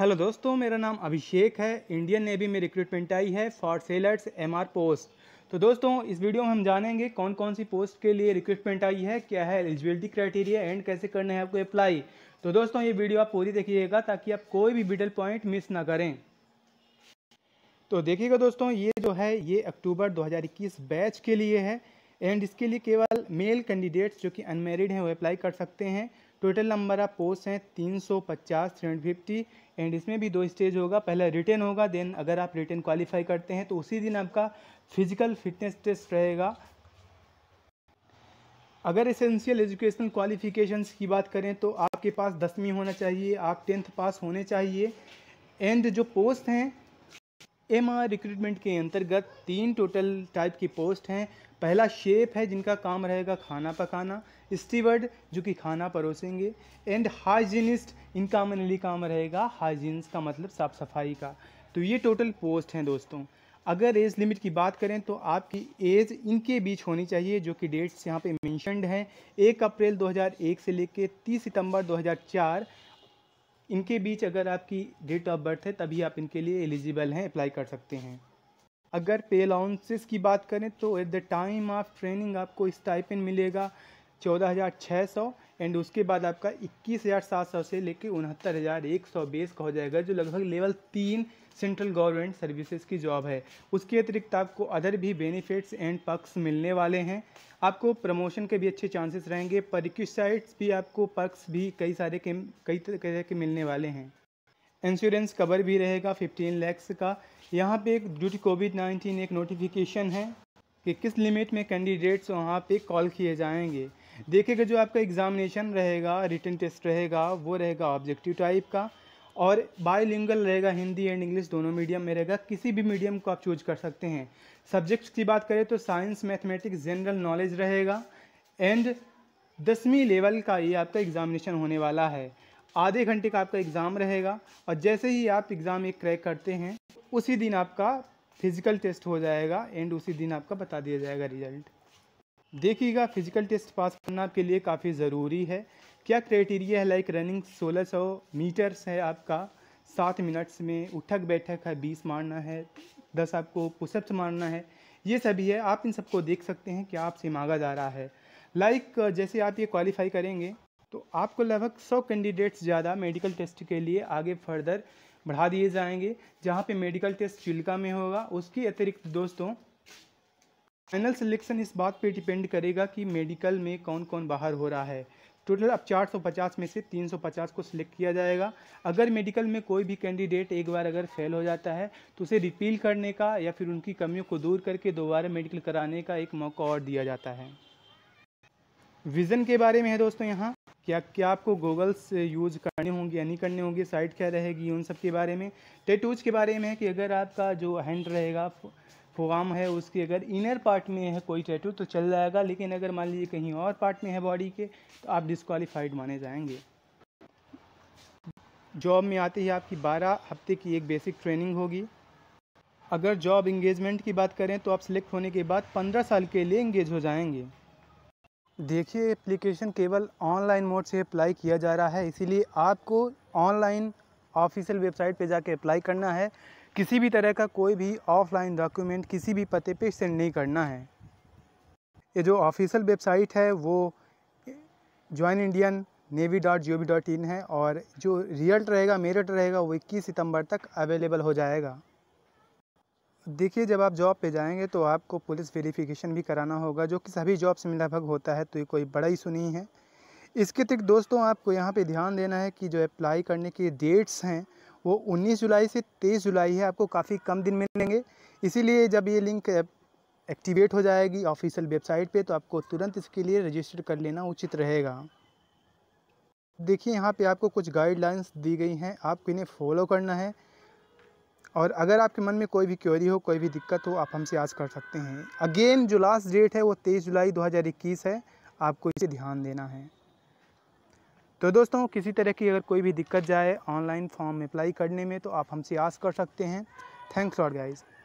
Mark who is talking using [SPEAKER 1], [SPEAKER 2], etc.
[SPEAKER 1] hello दोस्तों मेरा नाम अभिषेक है इंडियन नेवी में रिक्रूटमेंट आई है फॉर सेलर्स एमआर पोस्ट तो दोस्तों इस वीडियो में हम जानेंगे कौन कौन सी पोस्ट के लिए रिक्रूटमेंट आई है क्या है एलिजिबिलिटी क्राइटेरिया एंड कैसे करना है आपको अप्लाई तो दोस्तों ये वीडियो आप पूरी देखिएगा ताकि आप कोई भी मिडल पॉइंट मिस ना करें तो देखिएगा दोस्तों ये जो है ये अक्टूबर दो बैच के लिए है एंड इसके लिए केवल मेल कैंडिडेट्स जो कि अनमेरिड हैं वो अप्लाई कर सकते हैं टोटल नंबर ऑफ पोस्ट हैं तीन सौ पचास थ्री हंड्रेड फिफ्टी एंड इसमें भी दो स्टेज होगा पहले रिटर्न होगा देन अगर आप रिटर्न क्वालिफाई करते हैं तो उसी दिन आपका फिजिकल फिटनेस टेस्ट रहेगा अगर एसेंशियल एजुकेशनल क्वालिफिकेशंस की बात करें तो आपके पास दसवीं होना चाहिए आप टेंथ पास होने चाहिए एंड जो पोस्ट हैं एम आर रिक्रूटमेंट के अंतर्गत तीन टोटल टाइप की पोस्ट हैं पहला शेफ है जिनका काम रहेगा खाना पकाना स्टीवर्ड जो कि खाना परोसेंगे एंड हाइजीनिस्ट इनका मनली काम रहेगा हाइजीन्स का मतलब साफ़ सफाई का तो ये टोटल पोस्ट हैं दोस्तों अगर एज लिमिट की बात करें तो आपकी एज इनके बीच होनी चाहिए जो कि डेट्स यहाँ पे मैंशनड हैं एक अप्रैल 2001 से लेकर 30 सितंबर 2004 इनके बीच अगर आपकी डेट ऑफ बर्थ है तभी आप इनके लिए एलिजिबल हैं अप्लाई कर सकते हैं अगर पे अलाउंसेस की बात करें तो at the time of training आपको स्टाइपेंड मिलेगा चौदह हज़ार छः सौ एंड उसके बाद आपका इक्कीस हज़ार सात सौ से लेकर उनहत्तर हज़ार एक सौ बेस का हो जाएगा जो लगभग लेवल तीन सेंट्रल गवर्नमेंट सर्विसेज की जॉब है उसके अतिरिक्त आपको अदर भी बेनिफिट्स एंड पक्स मिलने वाले हैं आपको प्रमोशन के भी अच्छे चांसेस रहेंगे परिक्यूसाइट्स भी आपको पक्स भी कई सारे के कई तरह के मिलने वाले हैं इंश्योरेंस कवर भी रहेगा फिफ्टीन लैक्स का यहाँ पे एक ड्यू टू कोविड नाइन्टीन एक नोटिफिकेशन है कि किस लिमिट में कैंडिडेट्स वहाँ पे कॉल किए जाएंगे देखिएगा जो आपका एग्ज़ामिनेशन रहेगा रिटर्न टेस्ट रहेगा वो रहेगा ऑब्जेक्टिव टाइप का और बायोलिंगल रहेगा हिंदी एंड इंग्लिश दोनों मीडियम में रहेगा किसी भी मीडियम को आप चूज कर सकते हैं सब्जेक्ट्स की बात करें तो साइंस मैथमेटिक्स जनरल नॉलेज रहेगा एंड दसवीं लेवल का ये आपका एग्ज़ामिनेशन होने वाला है आधे घंटे का आपका एग्ज़ाम रहेगा और जैसे ही आप एग्ज़ाम एक क्रैक करते हैं उसी दिन आपका फिज़िकल टेस्ट हो जाएगा एंड उसी दिन आपका बता दिया जाएगा रिजल्ट देखिएगा फिजिकल टेस्ट पास करना आपके लिए काफ़ी ज़रूरी है क्या क्राइटेरिया है लाइक रनिंग 1600 मीटर्स है आपका सात मिनट्स में उठक बैठक है बीस मारना है दस आपको पुशअप्स मारना है ये सभी है आप इन सबको देख सकते हैं कि आपसे मांगा जा रहा है लाइक जैसे आप ये क्वालिफाई करेंगे तो आपको लगभग सौ कैंडिडेट्स ज़्यादा मेडिकल टेस्ट के लिए आगे फर्दर बढ़ा दिए जाएंगे जहाँ पे मेडिकल टेस्ट चिल्का में होगा उसके अतिरिक्त दोस्तों फाइनल सिलेक्शन इस बात पे डिपेंड करेगा कि मेडिकल में कौन कौन बाहर हो रहा है टोटल अब 450 में से 350 को सिलेक्ट किया जाएगा अगर मेडिकल में कोई भी कैंडिडेट एक बार अगर फेल हो जाता है तो उसे रिपील करने का या फिर उनकी कमियों को दूर करके दोबारा मेडिकल कराने का एक मौका और दिया जाता है विज़न के बारे में है दोस्तों यहाँ क्या क्या आपको गूगल्स यूज करने होंगे या नहीं करने होंगे साइट क्या रहेगी उन सब के बारे में टेटूज के बारे में है कि अगर आपका जो हैंड रहेगा फोआम है उसके अगर इनर पार्ट में है कोई टैटू तो चल जाएगा लेकिन अगर मान लीजिए कहीं और पार्ट में है बॉडी के तो आप डिसक्वालीफाइड माने जाएंगे जॉब में आते ही आपकी 12 हफ्ते की एक बेसिक ट्रेनिंग होगी अगर जॉब इंगेजमेंट की बात करें तो आप सिलेक्ट होने के बाद 15 साल के लिए इंगेज हो जाएंगे देखिए एप्लीकेशन केवल ऑनलाइन मोड से अप्लाई किया जा रहा है इसीलिए आपको ऑनलाइन ऑफिशियल वेबसाइट पे जाके अप्लाई करना है किसी भी तरह का कोई भी ऑफलाइन डॉक्यूमेंट किसी भी पते पे सेंड नहीं करना है ये जो ऑफिशियल वेबसाइट है वो join Indian navy dot G O V dot in है और जो रियल्ट रहेगा मेरिट रहेगा वो इक्कीस सितंबर तक अवेलेबल हो जाएगा देखिए जब आप जॉब पे जाएंगे तो आपको पुलिस वेरिफिकेशन भी कराना होगा जो कि सभी जॉब्स में लगभग होता है तो ये कोई बड़ा इशू नहीं है इसके तक दोस्तों आपको यहाँ पे ध्यान देना है कि जो अप्लाई करने की डेट्स हैं वो 19 जुलाई से 23 जुलाई है आपको काफ़ी कम दिन मिलेंगे इसीलिए जब ये लिंक एक्टिवेट हो जाएगी ऑफिशियल वेबसाइट पर तो आपको तुरंत इसके लिए रजिस्टर कर लेना उचित रहेगा देखिए यहाँ पर आपको कुछ गाइडलाइंस दी गई हैं आपको इन्हें फॉलो करना है और अगर आपके मन में कोई भी क्वेरी हो कोई भी दिक्कत हो आप हमसे आज कर सकते हैं अगेन जो लास्ट डेट है वो तेईस जुलाई 2021 है आपको इसे ध्यान देना है तो दोस्तों किसी तरह की अगर कोई भी दिक्कत जाए ऑनलाइन फॉर्म अप्लाई करने में तो आप हमसे आज कर सकते हैं थैंक्स फॉर गाइज़